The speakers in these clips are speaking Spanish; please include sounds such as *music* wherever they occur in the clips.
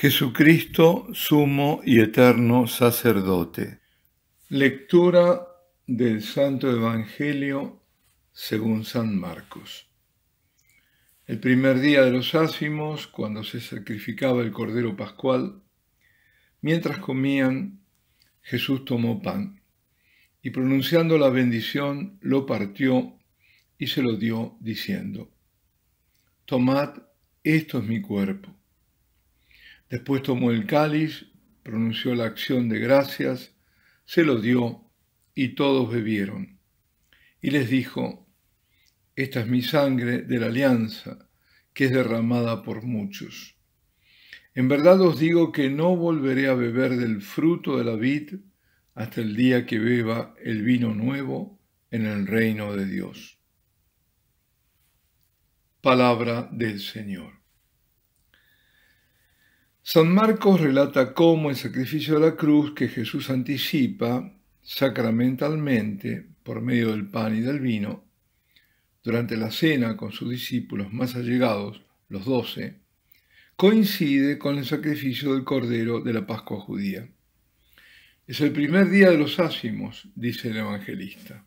Jesucristo, sumo y eterno sacerdote. Lectura del Santo Evangelio según San Marcos. El primer día de los ácimos, cuando se sacrificaba el Cordero Pascual, mientras comían, Jesús tomó pan y pronunciando la bendición lo partió y se lo dio diciendo, Tomad, esto es mi cuerpo Después tomó el cáliz, pronunció la acción de gracias, se lo dio y todos bebieron. Y les dijo, esta es mi sangre de la alianza, que es derramada por muchos. En verdad os digo que no volveré a beber del fruto de la vid hasta el día que beba el vino nuevo en el reino de Dios. Palabra del Señor. San Marcos relata cómo el sacrificio de la cruz que Jesús anticipa sacramentalmente por medio del pan y del vino, durante la cena con sus discípulos más allegados, los doce, coincide con el sacrificio del Cordero de la Pascua judía. Es el primer día de los ácimos, dice el evangelista.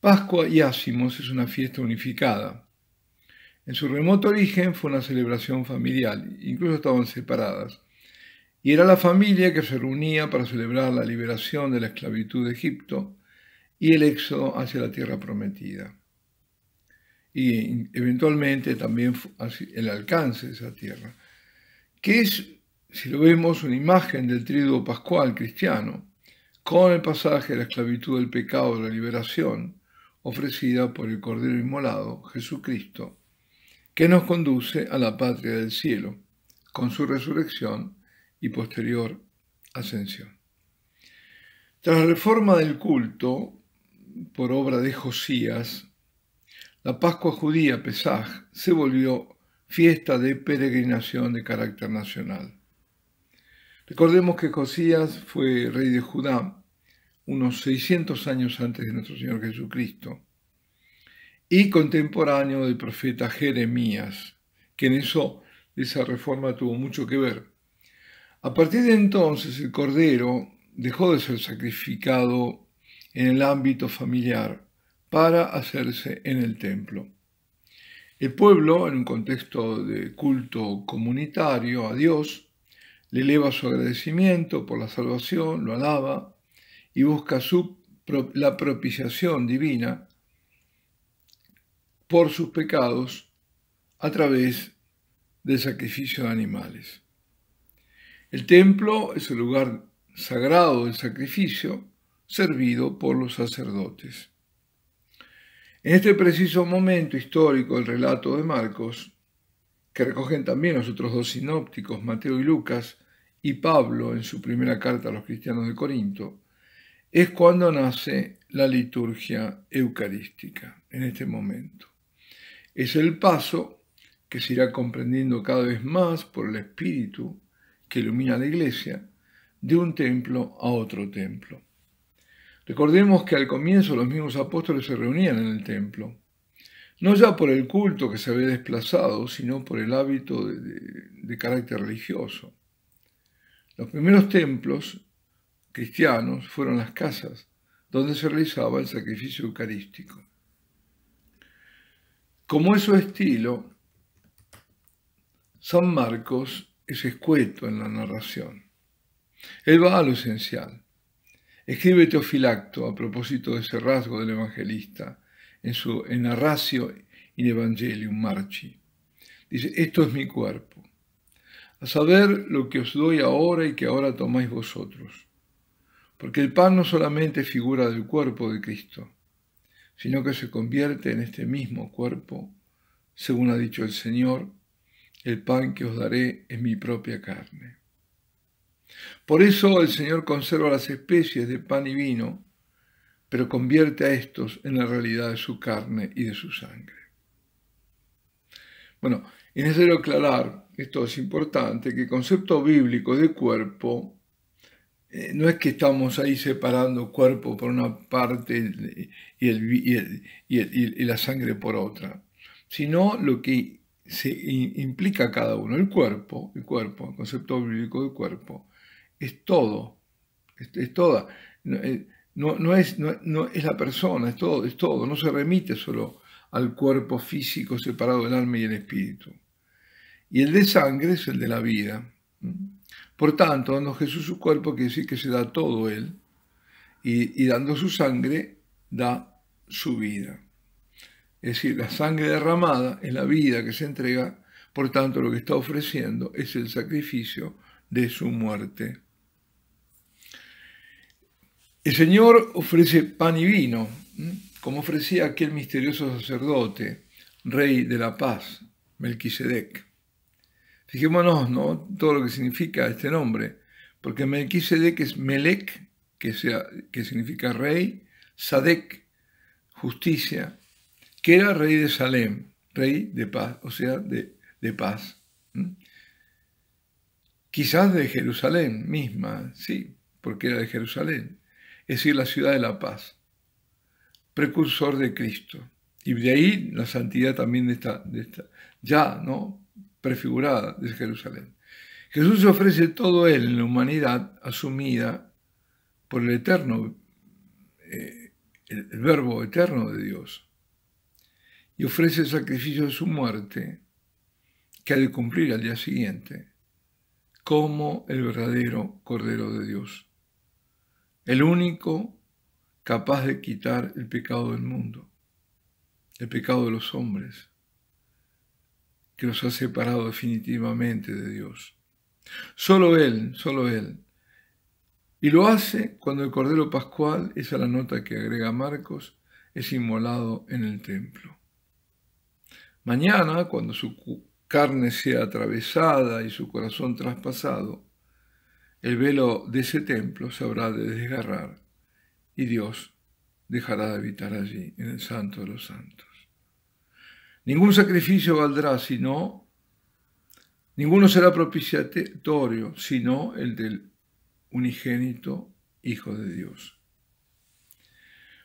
Pascua y ácimos es una fiesta unificada en su remoto origen fue una celebración familiar, incluso estaban separadas, y era la familia que se reunía para celebrar la liberación de la esclavitud de Egipto y el éxodo hacia la tierra prometida, y eventualmente también el alcance de esa tierra, que es, si lo vemos, una imagen del triduo pascual cristiano, con el pasaje de la esclavitud del pecado de la liberación, ofrecida por el Cordero Inmolado, Jesucristo, que nos conduce a la patria del cielo, con su resurrección y posterior ascensión. Tras la reforma del culto, por obra de Josías, la Pascua judía Pesaj se volvió fiesta de peregrinación de carácter nacional. Recordemos que Josías fue rey de Judá unos 600 años antes de nuestro Señor Jesucristo y contemporáneo del profeta Jeremías, que en eso esa reforma tuvo mucho que ver. A partir de entonces el cordero dejó de ser sacrificado en el ámbito familiar para hacerse en el templo. El pueblo, en un contexto de culto comunitario a Dios, le eleva su agradecimiento por la salvación, lo alaba y busca su, la propiciación divina por sus pecados a través del sacrificio de animales. El templo es el lugar sagrado del sacrificio servido por los sacerdotes. En este preciso momento histórico del relato de Marcos, que recogen también los otros dos sinópticos, Mateo y Lucas, y Pablo en su primera carta a los cristianos de Corinto, es cuando nace la liturgia eucarística, en este momento. Es el paso que se irá comprendiendo cada vez más por el espíritu que ilumina la iglesia de un templo a otro templo. Recordemos que al comienzo los mismos apóstoles se reunían en el templo, no ya por el culto que se había desplazado, sino por el hábito de, carácter religioso. Los primeros templos cristianos fueron las casas donde se realizaba el sacrificio eucarístico. Como es su estilo, San Marcos es escueto en la narración. Él va a lo esencial. Escribe Teofilacto a propósito de ese rasgo del evangelista en su Narratio in Evangelium Marchi. Dice, esto es mi cuerpo, a saber lo que os doy ahora y que ahora tomáis vosotros. Porque el pan no solamente figura del cuerpo de Cristo, sino que se convierte en este mismo cuerpo, según ha dicho el Señor, el pan que os daré es mi propia carne. Por eso el Señor conserva las especies de pan y vino, pero convierte a estos en la realidad de su carne y de su sangre. Bueno, y necesario aclarar, esto es importante, que el concepto bíblico de cuerpo eh, no es que estamos ahí separando cuerpo por una parte y, la sangre por otra, sino lo que se implica cada uno. El cuerpo, el cuerpo, concepto bíblico del cuerpo, es todo, es, toda. No, eh, es, es la persona, es todo, es todo. No se remite solo al cuerpo físico separado del alma y el espíritu. Y el de sangre es el de la vida. Por tanto, dando Jesús su cuerpo, quiere decir que se da todo Él, y, dando su sangre, da su vida. Es decir, la sangre derramada es la vida que se entrega, por tanto lo que está ofreciendo es el sacrificio de su muerte. El Señor ofrece pan y vino, como ofrecía aquel misterioso sacerdote, rey de la paz, Melquisedec. Fijémonos, ¿no? Todo lo que significa este nombre, porque Melquisedec es Melec, que, sea, que significa rey, Sadek, justicia, que era rey de Salem, rey de paz, o sea, de, paz. Quizás de Jerusalén misma, sí, porque era de Jerusalén, es decir, la ciudad de la paz, precursor de Cristo. Y de ahí la santidad también de de esta ya, ¿no? prefigurada de Jerusalén. Jesús ofrece todo él en la humanidad asumida por el eterno, eh, el verbo eterno de Dios, y ofrece el sacrificio de su muerte que ha de cumplir al día siguiente, como el verdadero Cordero de Dios, el único capaz de quitar el pecado del mundo, el pecado de los hombres que los ha separado definitivamente de Dios. Solo Él, solo Él. Y lo hace cuando el Cordero Pascual, esa es la nota que agrega Marcos, es inmolado en el templo. Mañana, cuando su carne sea atravesada y su corazón traspasado, el velo de ese templo se habrá de desgarrar y Dios dejará de habitar allí, en el Santo de los Santos. Ningún sacrificio valdrá sino, ninguno será propiciatorio sino el del unigénito Hijo de Dios.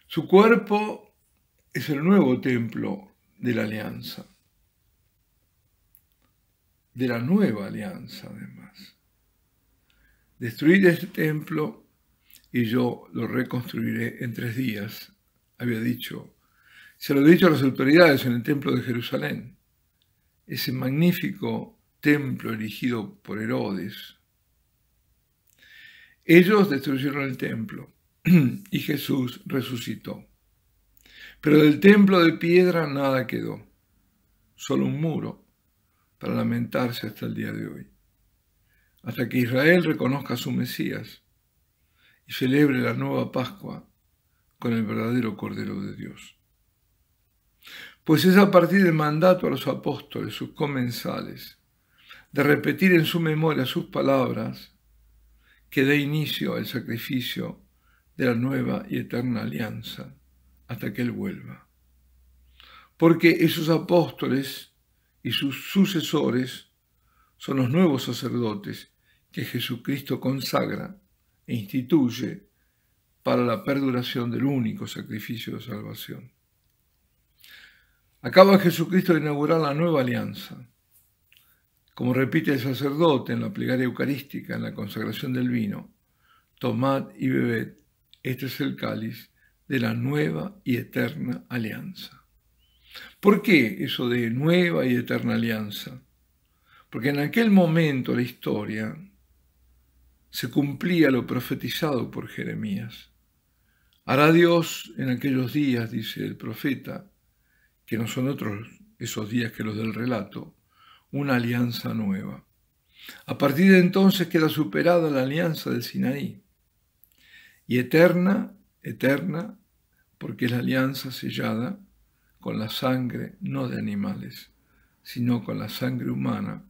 Su cuerpo es el nuevo templo de la alianza, de la nueva alianza además. Destruid este templo y yo lo reconstruiré en tres días, había dicho se lo he dicho a las autoridades en el templo de Jerusalén, ese magnífico templo erigido por Herodes. Ellos destruyeron el templo *clears throat* y Jesús resucitó. Pero del templo de piedra nada quedó, solo un muro para lamentarse hasta el día de hoy, hasta que Israel reconozca a su Mesías y celebre la nueva Pascua con el verdadero Cordero de Dios pues es a partir del mandato a los apóstoles, sus comensales, de repetir en su memoria sus palabras, que da inicio al sacrificio de la nueva y eterna alianza hasta que Él vuelva. Porque esos apóstoles y sus sucesores son los nuevos sacerdotes que Jesucristo consagra e instituye para la perduración del único sacrificio de salvación. Acaba Jesucristo de inaugurar la nueva alianza. Como repite el sacerdote en la plegaria eucarística, en la consagración del vino, tomad y bebed, este es el cáliz de la nueva y eterna alianza. ¿Por qué eso de nueva y eterna alianza? Porque en aquel momento la historia se cumplía lo profetizado por Jeremías. Hará Dios en aquellos días, dice el profeta, que no son otros esos días que los del relato, una alianza nueva. A partir de entonces queda superada la alianza del Sinaí. Y eterna, eterna, porque es la alianza sellada con la sangre no de animales, sino con la sangre humana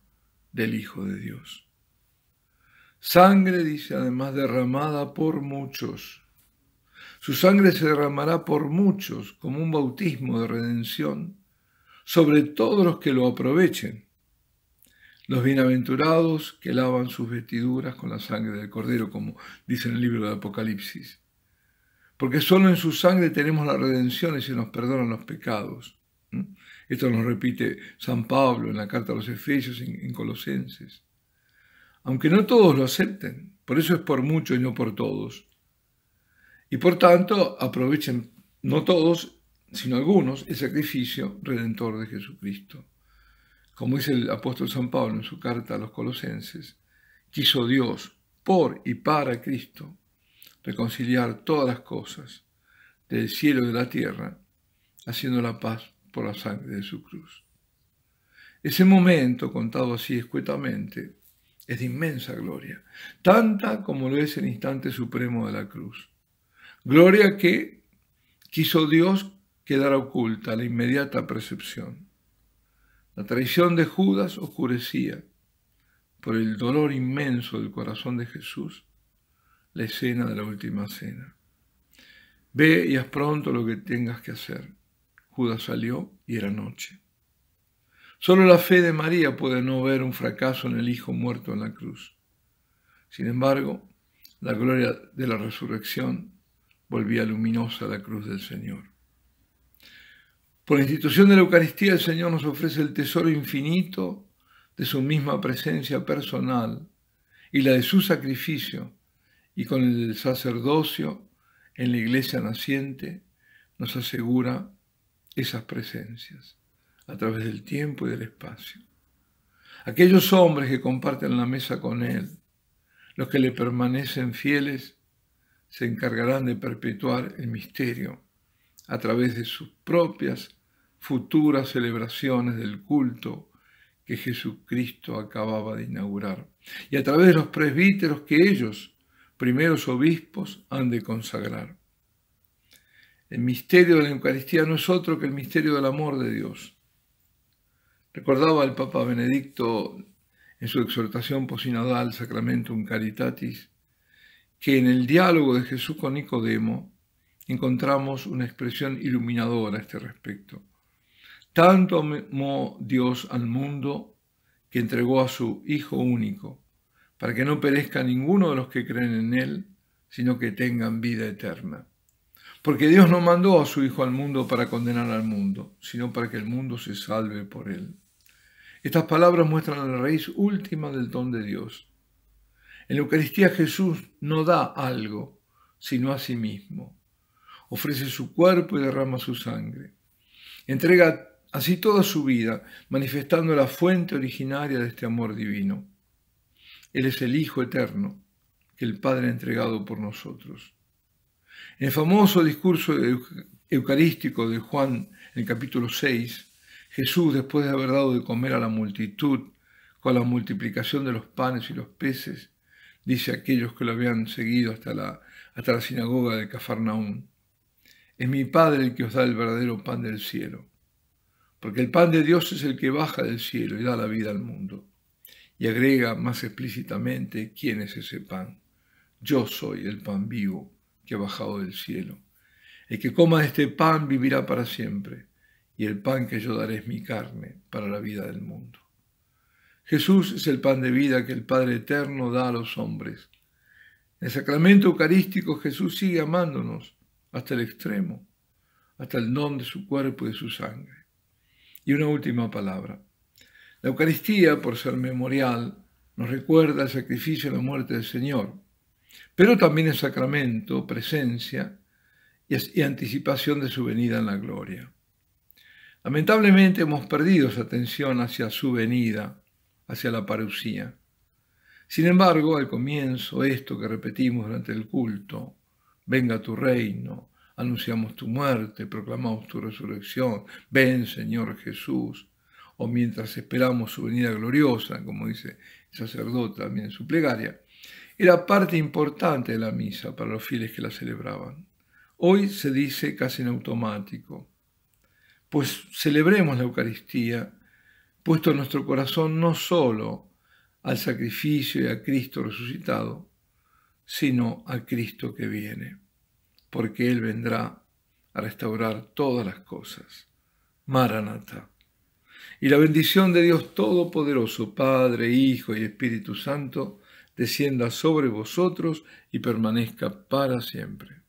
del Hijo de Dios. Sangre, dice, además derramada por muchos su sangre se derramará por muchos como un bautismo de redención sobre todos los que lo aprovechen. Los bienaventurados que lavan sus vestiduras con la sangre del cordero, como dice en el libro de Apocalipsis. Porque solo en su sangre tenemos la redención y se nos perdonan los pecados. Esto nos repite San Pablo en la carta a los Efesios en, Colosenses. Aunque no todos lo acepten, por eso es por muchos y no por todos. Y por tanto aprovechen, no todos, sino algunos, el sacrificio redentor de Jesucristo. Como dice el apóstol San Pablo en su carta a los colosenses, quiso Dios por y para Cristo reconciliar todas las cosas del cielo y de la tierra, haciendo la paz por la sangre de su cruz. Ese momento, contado así escuetamente, es de inmensa gloria, tanta como lo es el instante supremo de la cruz. Gloria que quiso Dios quedar oculta a la inmediata percepción. La traición de Judas oscurecía, por el dolor inmenso del corazón de Jesús, la escena de la última cena. Ve y haz pronto lo que tengas que hacer. Judas salió y era noche. Solo la fe de María puede no ver un fracaso en el Hijo muerto en la cruz. Sin embargo, la gloria de la resurrección volvía luminosa la cruz del Señor. Por la institución de la Eucaristía, el Señor nos ofrece el tesoro infinito de su misma presencia personal y la de su sacrificio, y con el sacerdocio en la iglesia naciente nos asegura esas presencias a través del tiempo y del espacio. Aquellos hombres que comparten la mesa con Él, los que le permanecen fieles, se encargarán de perpetuar el misterio a través de sus propias futuras celebraciones del culto que Jesucristo acababa de inaugurar y a través de los presbíteros que ellos, primeros obispos, han de consagrar. El misterio de la Eucaristía no es otro que el misterio del amor de Dios. Recordaba el Papa Benedicto en su exhortación posinodal Sacramentum Caritatis que en el diálogo de Jesús con Nicodemo encontramos una expresión iluminadora a este respecto. Tanto amó Dios al mundo que entregó a su Hijo único, para que no perezca ninguno de los que creen en Él, sino que tengan vida eterna. Porque Dios no mandó a su Hijo al mundo para condenar al mundo, sino para que el mundo se salve por Él. Estas palabras muestran la raíz última del don de Dios, en la Eucaristía Jesús no da algo, sino a sí mismo. Ofrece su cuerpo y derrama su sangre. Entrega así toda su vida, manifestando la fuente originaria de este amor divino. Él es el Hijo eterno que el Padre ha entregado por nosotros. En el famoso discurso eucarístico de Juan, en el capítulo 6, Jesús, después de haber dado de comer a la multitud con la multiplicación de los panes y los peces, dice aquellos que lo habían seguido hasta la, hasta la sinagoga de Cafarnaún. Es mi Padre el que os da el verdadero pan del cielo, porque el pan de Dios es el que baja del cielo y da la vida al mundo. Y agrega más explícitamente quién es ese pan. Yo soy el pan vivo que ha bajado del cielo. El que coma de este pan vivirá para siempre, y el pan que yo daré es mi carne para la vida del mundo. Jesús es el pan de vida que el Padre Eterno da a los hombres. En el sacramento eucarístico Jesús sigue amándonos hasta el extremo, hasta el don de su cuerpo y de su sangre. Y una última palabra. La Eucaristía, por ser memorial, nos recuerda el sacrificio y la muerte del Señor, pero también es sacramento, presencia y anticipación de su venida en la gloria. Lamentablemente hemos perdido esa atención hacia su venida hacia la parucía. Sin embargo, al comienzo, esto que repetimos durante el culto, venga tu reino, anunciamos tu muerte, proclamamos tu resurrección, ven Señor Jesús, o mientras esperamos su venida gloriosa, como dice el sacerdote también en su plegaria, era parte importante de la misa para los fieles que la celebraban. Hoy se dice casi en automático, pues celebremos la Eucaristía puesto nuestro corazón no solo al sacrificio y a Cristo resucitado, sino a Cristo que viene, porque Él vendrá a restaurar todas las cosas. Maranata. Y la bendición de Dios Todopoderoso, Padre, Hijo y Espíritu Santo, descienda sobre vosotros y permanezca para siempre.